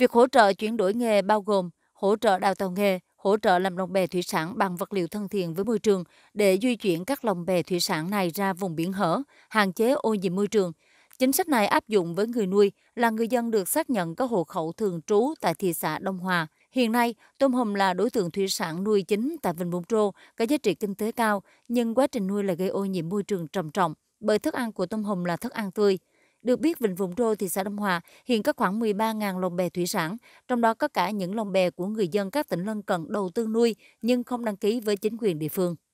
Việc hỗ trợ chuyển đổi nghề bao gồm hỗ trợ đào tạo nghề, hỗ trợ làm lồng bè thủy sản bằng vật liệu thân thiện với môi trường để di chuyển các lồng bè thủy sản này ra vùng biển hở, hạn chế ô nhiễm môi trường. Chính sách này áp dụng với người nuôi là người dân được xác nhận có hộ khẩu thường trú tại thị xã Đông Hòa. Hiện nay, tôm hùm là đối tượng thủy sản nuôi chính tại Vịnh Bụng Trô, có giá trị kinh tế cao, nhưng quá trình nuôi là gây ô nhiễm môi trường trầm trọng bởi thức ăn của tôm hùm là thức ăn tươi. Được biết, Vịnh Vũng Rô, thị xã Đông Hòa hiện có khoảng 13.000 lồng bè thủy sản, trong đó có cả những lồng bè của người dân các tỉnh lân cận đầu tư nuôi nhưng không đăng ký với chính quyền địa phương.